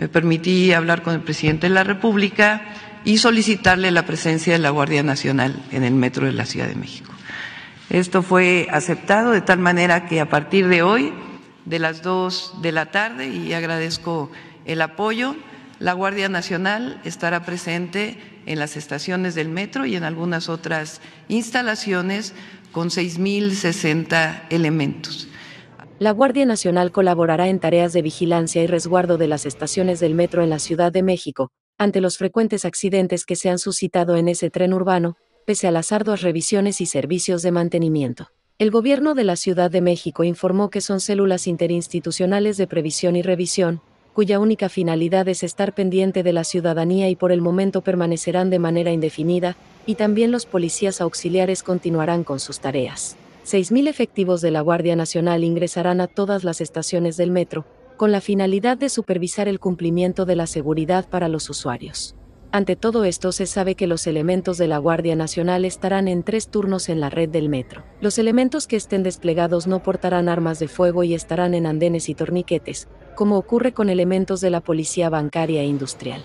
me permití hablar con el presidente de la República y solicitarle la presencia de la Guardia Nacional en el metro de la Ciudad de México. Esto fue aceptado de tal manera que a partir de hoy, de las dos de la tarde, y agradezco el apoyo, la Guardia Nacional estará presente en las estaciones del metro y en algunas otras instalaciones con 6.060 elementos. La Guardia Nacional colaborará en tareas de vigilancia y resguardo de las estaciones del metro en la Ciudad de México, ante los frecuentes accidentes que se han suscitado en ese tren urbano, pese a las arduas revisiones y servicios de mantenimiento. El gobierno de la Ciudad de México informó que son células interinstitucionales de previsión y revisión, cuya única finalidad es estar pendiente de la ciudadanía y por el momento permanecerán de manera indefinida, y también los policías auxiliares continuarán con sus tareas. 6.000 efectivos de la Guardia Nacional ingresarán a todas las estaciones del metro, con la finalidad de supervisar el cumplimiento de la seguridad para los usuarios. Ante todo esto se sabe que los elementos de la Guardia Nacional estarán en tres turnos en la red del metro. Los elementos que estén desplegados no portarán armas de fuego y estarán en andenes y torniquetes, como ocurre con elementos de la Policía Bancaria e Industrial.